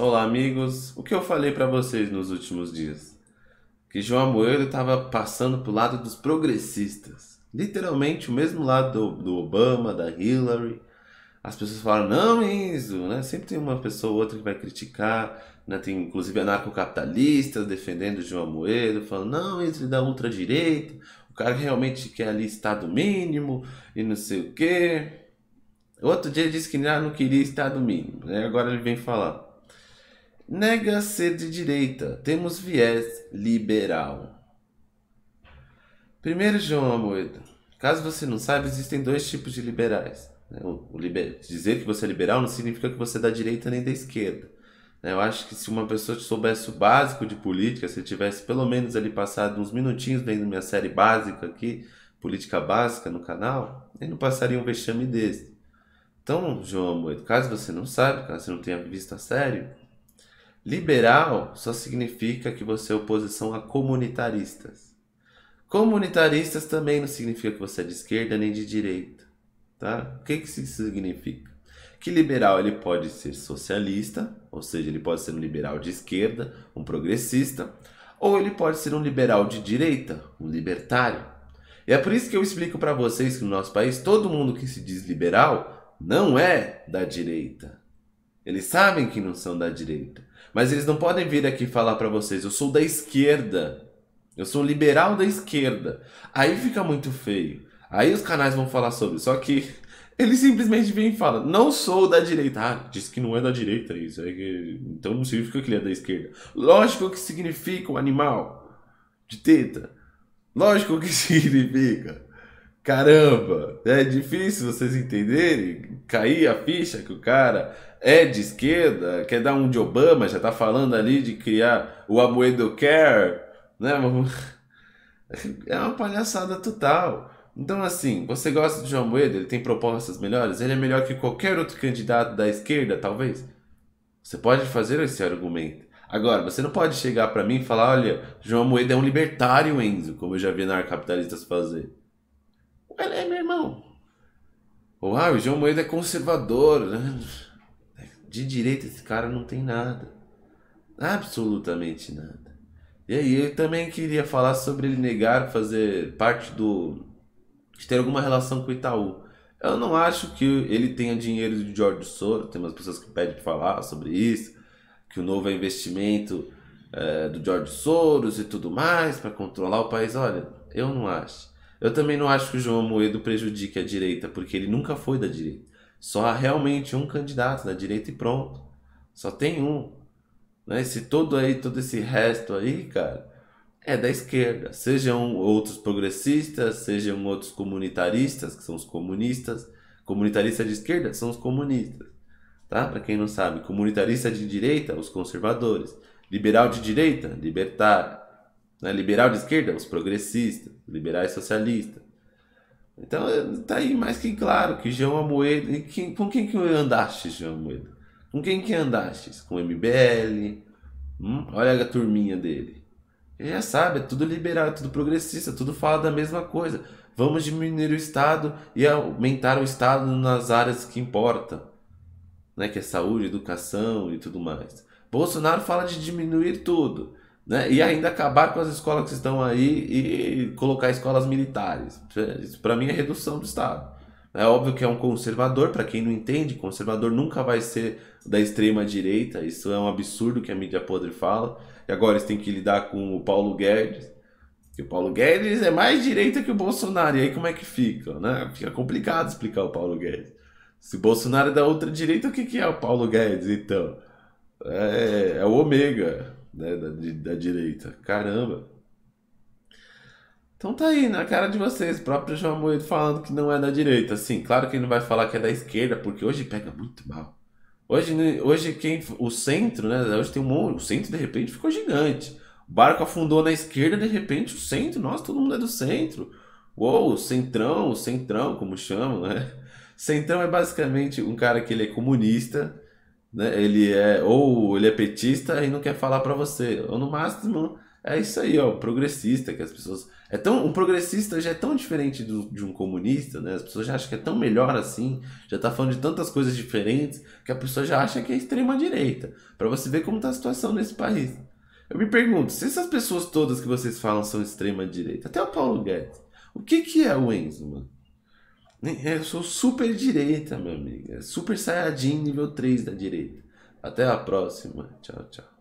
Olá, amigos. O que eu falei para vocês nos últimos dias? Que João Amoedo estava passando pro lado dos progressistas. Literalmente o mesmo lado do, do Obama, da Hillary. As pessoas falam não, Enzo, né? Sempre tem uma pessoa ou outra que vai criticar. Né? Tem inclusive anarcocapitalistas defendendo João Amoedo, falando, não, Enzo, ele é da ultradireita. O cara realmente quer ali Estado mínimo e não sei o quê. Outro dia disse que ah, não queria Estado mínimo. Né? Agora ele vem falar nega ser de direita, temos viés liberal. Primeiro, João Amoedo, caso você não saiba, existem dois tipos de liberais. Né? Liber... Dizer que você é liberal não significa que você é da direita nem da esquerda. Né? Eu acho que se uma pessoa soubesse o básico de política, se tivesse pelo menos ali passado uns minutinhos vendo minha série básica aqui, política básica no canal, ele não passaria um vexame desse. Então, João Amoedo, caso você não saiba, caso você não tenha visto a série, Liberal só significa que você é oposição a comunitaristas. Comunitaristas também não significa que você é de esquerda nem de direita, tá? O que que isso significa? Que liberal ele pode ser socialista, ou seja, ele pode ser um liberal de esquerda, um progressista, ou ele pode ser um liberal de direita, um libertário. E é por isso que eu explico para vocês que no nosso país todo mundo que se diz liberal não é da direita. Eles sabem que não são da direita. Mas eles não podem vir aqui falar para vocês, eu sou da esquerda, eu sou liberal da esquerda. Aí fica muito feio. Aí os canais vão falar sobre, só que ele simplesmente vem e fala: Não sou da direita. Ah, diz que não é da direita isso. É que... Então não significa que ele é da esquerda. Lógico que significa um animal de teta. Lógico que significa. Caramba, é difícil vocês entenderem, cair a ficha que o cara é de esquerda, quer dar um de Obama, já tá falando ali de criar o Amoedo Care, né? É uma palhaçada total. Então, assim, você gosta de João Moeda? ele tem propostas melhores, ele é melhor que qualquer outro candidato da esquerda, talvez. Você pode fazer esse argumento. Agora, você não pode chegar para mim e falar, olha, João Moeda é um libertário, Enzo, como eu já vi anarcapitalistas fazer. Pelé, meu irmão. Uau, o João Moedo é conservador. Né? De direita esse cara não tem nada. Absolutamente nada. E aí, eu também queria falar sobre ele negar fazer parte do. de ter alguma relação com o Itaú. Eu não acho que ele tenha dinheiro de George Soros. Tem umas pessoas que pedem para falar sobre isso, que o novo é investimento é, do George Soros e tudo mais para controlar o país. Olha, eu não acho. Eu também não acho que o João Moedo prejudique a direita, porque ele nunca foi da direita. Só há realmente um candidato da direita e pronto. Só tem um. Né? Se todo aí, todo esse resto aí, cara, é da esquerda. Sejam outros progressistas, sejam outros comunitaristas, que são os comunistas. Comunitaristas de esquerda são os comunistas. Tá? Para quem não sabe, comunitarista de direita, os conservadores. Liberal de direita, libertário. Né? Liberal de esquerda, os progressistas, liberais socialistas. Então tá aí mais que claro que João Amoedo. Quem, com quem que andaste, João Amoedo? Com quem que andaste? Com o MBL? Hum? Olha a turminha dele. Ele já sabe, é tudo liberal, é tudo progressista, tudo fala da mesma coisa. Vamos diminuir o Estado e aumentar o Estado nas áreas que importam. Né? Que é saúde, educação e tudo mais. Bolsonaro fala de diminuir tudo né? e ainda acabar com as escolas que estão aí e colocar escolas militares. Isso para mim é redução do Estado. É óbvio que é um conservador, para quem não entende, conservador nunca vai ser da extrema direita, isso é um absurdo que a mídia podre fala. E agora eles têm que lidar com o Paulo Guedes, que o Paulo Guedes é mais direita que o Bolsonaro, e aí como é que fica? Né? Fica complicado explicar o Paulo Guedes. Se o Bolsonaro é da outra direita, o que, é o Paulo Guedes, então? É, é o Omega né, da, da direita. Caramba! Então tá aí, na cara de vocês, o próprio João Moedo falando que não é da direita. Assim, claro que ele não vai falar que é da esquerda, porque hoje pega muito mal. Hoje, né, hoje quem, o centro, né? Hoje tem um monte, o centro de repente ficou gigante. O barco afundou na esquerda, de repente o centro, nossa, todo mundo é do centro. Uou, centrão, centrão, como chamam, né? Centrão é basicamente um cara que ele é comunista, né? Ele é ou ele é petista e não quer falar para você, ou no máximo é isso aí, ó, progressista que as pessoas é tão um progressista já é tão diferente do, de um comunista, né? As pessoas já acham que é tão melhor assim, já tá falando de tantas coisas diferentes que a pessoa já acha que é extrema direita. Para você ver como tá a situação nesse país. Eu me pergunto, se essas pessoas todas que vocês falam são extrema direita, até o Paulo Guedes, o que que é o Enzo, mano? Eu sou super direita, meu amigo. É super Saiyajin nível 3 da direita. Até a próxima. Tchau, tchau.